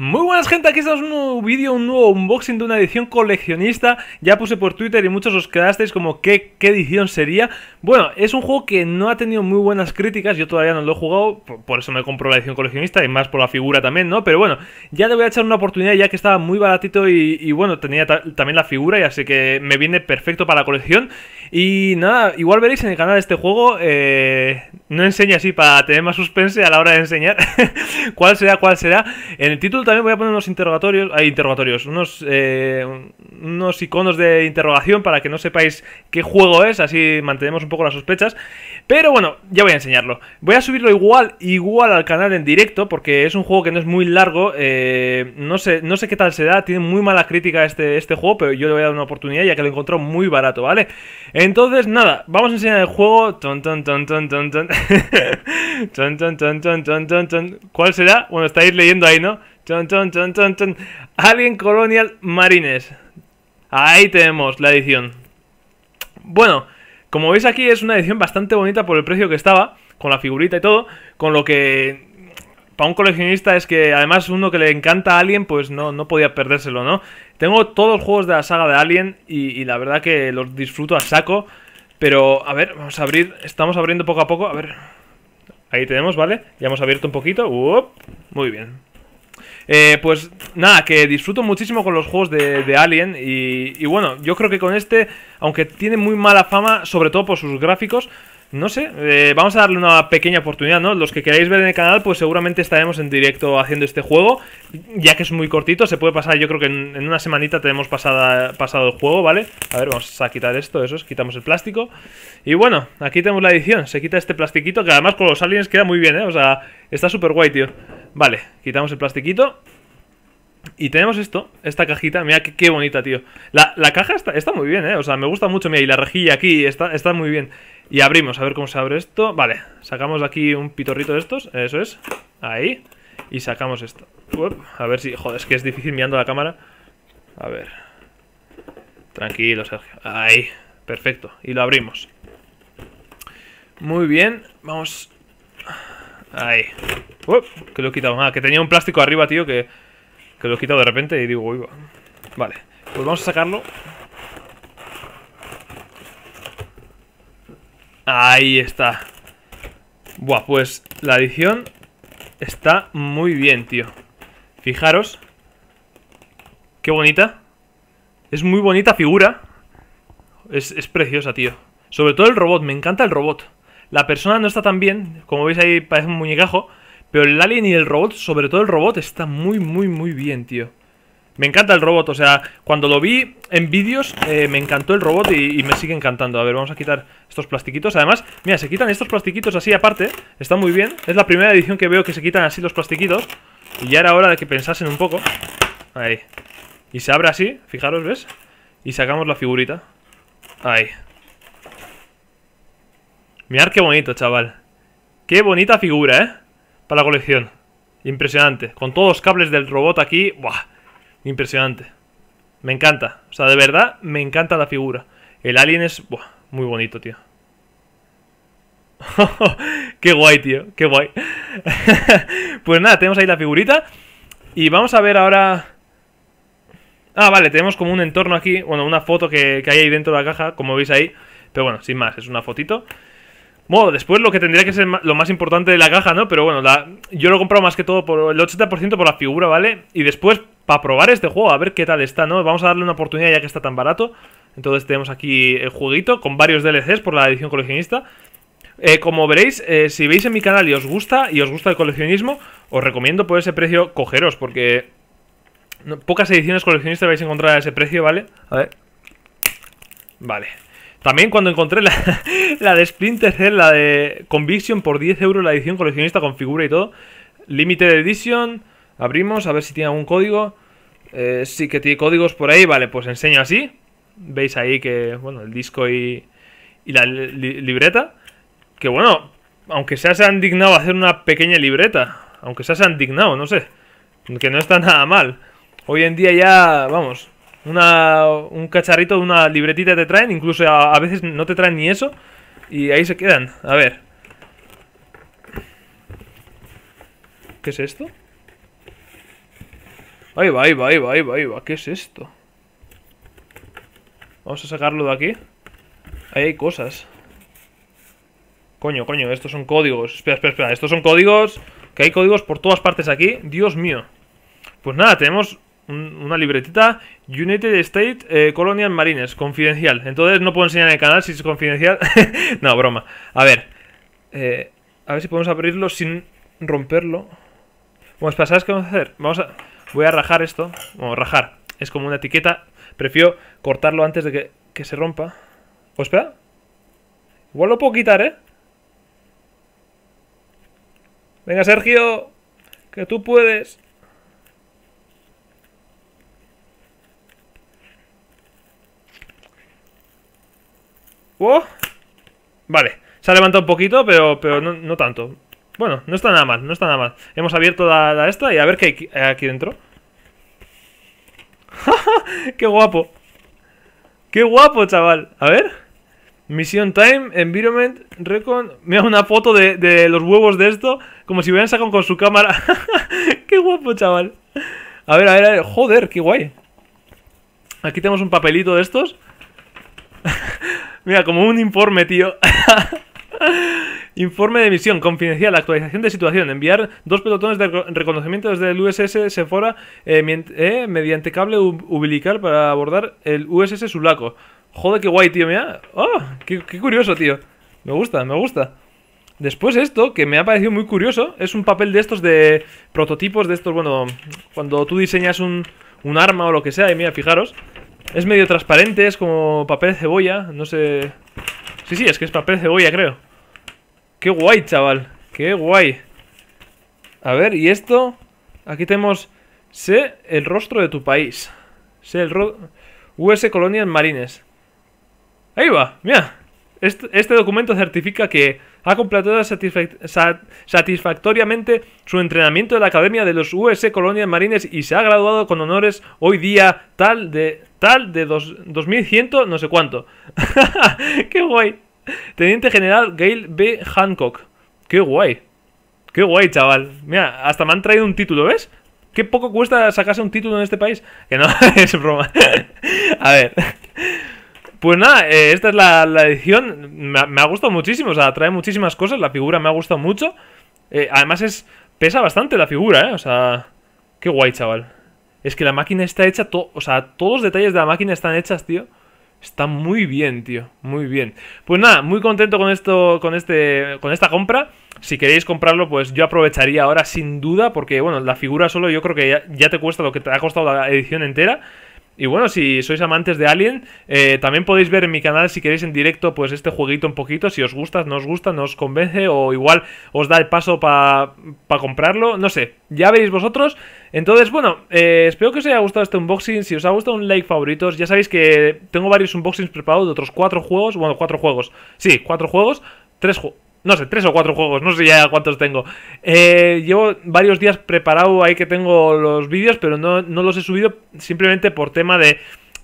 Muy buenas gente, aquí estamos un nuevo vídeo, un nuevo unboxing de una edición coleccionista Ya puse por Twitter y muchos os quedasteis como ¿qué, edición sería Bueno, es un juego que no ha tenido muy buenas críticas, yo todavía no lo he jugado por, eso me compro la edición coleccionista y más por la figura también, ¿no? Pero bueno, ya le voy a echar una oportunidad ya que estaba muy baratito y, bueno, tenía también la figura y así que me viene perfecto para la colección Y nada, igual veréis en el canal este juego, eh, no enseño así para tener más suspense a la hora de enseñar cuál será, cuál será En el título también voy a poner unos interrogatorios, hay interrogatorios, unos, eh, unos iconos de interrogación para que no sepáis qué juego es, así mantenemos un poco las sospechas. Pero bueno, ya voy a enseñarlo. Voy a subirlo igual, igual al canal en directo, porque es un juego que no es muy largo, no, sé, no sé qué tal se da tiene muy mala crítica este, este juego, pero yo le voy a dar una oportunidad ya que lo encontró muy barato, ¿vale? Entonces, nada, vamos a enseñar el juego. Ton, ton, ton, ton, ton, ton. ton, ton, ton, ton, ton, ton, ton. ¿Cuál será? Bueno, estáis leyendo ahí, ¿no? Chon, chon, chon, chon, chon Alien Colonial Marines. Ahí tenemos la edición. Bueno, como veis aquí es una edición bastante bonita por el precio que estaba, con la figurita y todo, con lo que para un coleccionista es que además uno que le encanta a Alien, pues no, no podía perdérselo, ¿no? Tengo todos los juegos de la saga de Alien y, la verdad que los disfruto a saco. Pero, a ver, vamos a abrir, estamos abriendo poco a poco, a ver. Ahí tenemos, ¿vale? Ya hemos abierto un poquito. muy bien. Eh, pues nada, que disfruto muchísimo con los juegos de, Alien y, bueno, yo creo que con este, aunque tiene muy mala fama, sobre todo por sus gráficos, no sé, eh, vamos a darle una pequeña oportunidad, ¿no? Los que queráis ver en el canal, pues seguramente estaremos en directo haciendo este juego, ya que es muy cortito, se puede pasar, yo creo que en, una semanita tenemos pasado el juego, ¿vale? A ver, vamos a quitar esto, eso es, quitamos el plástico. Y bueno, aquí tenemos la edición, se quita este plastiquito, que además con los aliens queda muy bien, ¿eh? O sea, está súper guay, tío. Vale, quitamos el plastiquito. Y tenemos esto, esta cajita. Mira qué, bonita, tío. La, caja está, muy bien, ¿eh? O sea, me gusta mucho. Mira, y la rejilla aquí está, está muy bien. Y abrimos, a ver cómo se abre esto. Vale, sacamos aquí un pitorrito de estos. Eso es. Ahí. Y sacamos esto. a ver si... Joder, es que es difícil mirando la cámara. A ver. Tranquilo, Sergio. Ahí. Perfecto. Y lo abrimos. Muy bien. Vamos... Ahí. que lo he quitado. Ah, que tenía un plástico arriba, tío, que, que lo he quitado de repente y digo, uy, Vale, pues vamos a sacarlo. Ahí está. Buah, pues la edición está muy bien, tío. Fijaros. Qué bonita. Es muy bonita figura. Es, es preciosa, tío. Sobre todo el robot, me encanta el robot. La persona no está tan bien, como veis ahí parece un muñecajo, pero el alien y el robot, sobre todo el robot, está muy, muy, muy bien, tío. Me encanta el robot, o sea, cuando lo vi en vídeos eh, me encantó el robot y, y, me sigue encantando. A ver, vamos a quitar estos plastiquitos. Además, mira, se quitan estos plastiquitos así aparte, está muy bien. Es la primera edición que veo que se quitan así los plastiquitos. Y ya era hora de que pensasen un poco. Ahí. Y se abre así, fijaros, ¿ves? Y sacamos la figurita. Ahí. Mirad qué bonito, chaval. Qué bonita figura, ¿eh? Para la colección. Impresionante. Con todos los cables del robot aquí. ¡Buah! Impresionante. Me encanta. O sea, de verdad, me encanta la figura. El alien es... Buah, muy bonito, tío. qué guay, tío. Qué guay. pues nada, tenemos ahí la figurita. Y vamos a ver ahora... Ah, vale, tenemos como un entorno aquí. Bueno, una foto que, que hay ahí dentro de la caja, como veis ahí. Pero bueno, sin más, es una fotito. Bueno, después lo que tendría que ser lo más importante de la caja, ¿no? Pero bueno, la, yo lo he comprado más que todo por el 80% por la figura, ¿vale? Y después, para probar este juego, a ver qué tal está, ¿no? Vamos a darle una oportunidad ya que está tan barato. Entonces tenemos aquí el jueguito con varios DLCs por la edición coleccionista. Eh, como veréis, eh, si veis en mi canal y os gusta, y os gusta el coleccionismo, os recomiendo por ese precio cogeros, porque pocas ediciones coleccionistas vais a encontrar a ese precio, ¿vale? A ver. Vale, también cuando encontré la, de Splinter Cell, la de Conviction por 10 euros, la edición coleccionista con figura y todo. Limited Edition. Abrimos, a ver si tiene algún código. Eh, sí que tiene códigos por ahí, vale, pues enseño así. Veis ahí que, bueno, el disco y, la libreta. Que bueno, aunque sea se han dignado hacer una pequeña libreta. Aunque sea se han dignado, no sé. Que no está nada mal. Hoy en día ya, vamos, una, un cacharrito, una libretita te traen, incluso a, veces no te traen ni eso. Y ahí se quedan. A ver. ¿Qué es esto? Ahí va, ahí va, ahí va, ahí va, ahí va. ¿Qué es esto? Vamos a sacarlo de aquí. Ahí hay cosas. Coño, coño, estos son códigos. Espera, espera, espera. Estos son códigos. Que hay códigos por todas partes aquí. Dios mío. Pues nada, tenemos una libretita United States eh, Colonial Marines, confidencial. Entonces no puedo enseñar en el canal si es confidencial. no, broma. A ver. Eh, a ver si podemos abrirlo sin romperlo. Bueno, espera, ¿sabes qué vamos a hacer? Vamos a... Voy a rajar esto. Bueno, rajar. Es como una etiqueta. Prefiero cortarlo antes de que, que se rompa. O oh, espera. Igual lo puedo quitar, ¿eh? Venga, Sergio. Que tú puedes. Oh. Vale, se ha levantado un poquito, pero, pero no, tanto. Bueno, no está nada mal, no está nada mal. Hemos abierto la, esta y a ver qué hay aquí dentro. ¡Qué guapo! ¡Qué guapo, chaval! A ver. misión Time, Environment, Recon... Mira una foto de, los huevos de esto, como si hubieran sacado con su cámara. ¡Qué guapo, chaval! A ver, a ver, a ver. Joder, qué guay. Aquí tenemos un papelito de estos. Mira, como un informe, tío. Informe de misión, confidencial, actualización de situación, enviar dos pelotones de reconocimiento desde el USS Sephora eh, eh, mediante cable umbilical para abordar el USS Sulaco. Joder, qué guay, tío, mira. ¡Oh! Qué, curioso, tío. Me gusta, me gusta. Después esto, que me ha parecido muy curioso, es un papel de estos de prototipos, de estos, bueno, cuando tú diseñas un arma o lo que sea, y mira, fijaros, es medio transparente, es como papel de cebolla, no sé... Sí, sí, es que es papel de cebolla, creo. ¡Qué guay, chaval! ¡Qué guay! A ver, y esto... Aquí tenemos... Sé el rostro de tu país. Sé el rostro... US Colonias Marines. Ahí va, mira. este documento certifica que ha completado satisfactoriamente su entrenamiento en la Academia de los US Colonial Marines y se ha graduado con honores hoy día tal de tal de 2100 no sé cuánto. ¡Qué guay! Teniente General Gail B. Hancock. ¡Qué guay! ¡Qué guay, chaval! Mira, hasta me han traído un título, ¿ves? Qué poco cuesta sacarse un título en este país. Que no, es broma. A ver. Pues nada, eh, esta es la, edición. Me ha, gustado muchísimo. O sea, trae muchísimas cosas. La figura me ha gustado mucho. Eh, además, es pesa bastante la figura, ¿eh? O sea, qué guay, chaval. Es que la máquina está hecha. o sea, todos los detalles de la máquina están hechas, tío. Está muy bien, tío. Muy bien. Pues nada, muy contento con esto, con este, con esta compra. Si queréis comprarlo, pues yo aprovecharía ahora sin duda, porque bueno, la figura solo yo creo que ya te cuesta lo que te ha costado la edición entera. Y bueno, si sois amantes de Alien, eh, también podéis ver en mi canal si queréis en directo pues este jueguito un poquito, si os gusta, no os gusta, no os convence o igual os da el paso para comprarlo, no sé, ya veréis vosotros. Entonces, bueno, eh, espero que os haya gustado este unboxing, si os ha gustado un like favoritos, ya sabéis que tengo varios unboxings preparados de otros cuatro juegos, bueno, cuatro juegos, sí, cuatro juegos, tres juegos no sé, tres o cuatro juegos, no sé ya cuántos tengo. Eh, llevo varios días preparado ahí que tengo los vídeos, pero no, no los he subido simplemente por tema de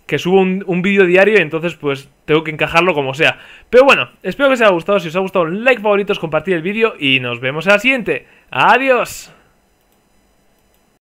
que subo un, vídeo diario y entonces pues tengo que encajarlo como sea. Pero bueno, espero que os haya gustado, si os ha gustado like, favoritos, compartir el vídeo y nos vemos en la siguiente. ¡Adiós!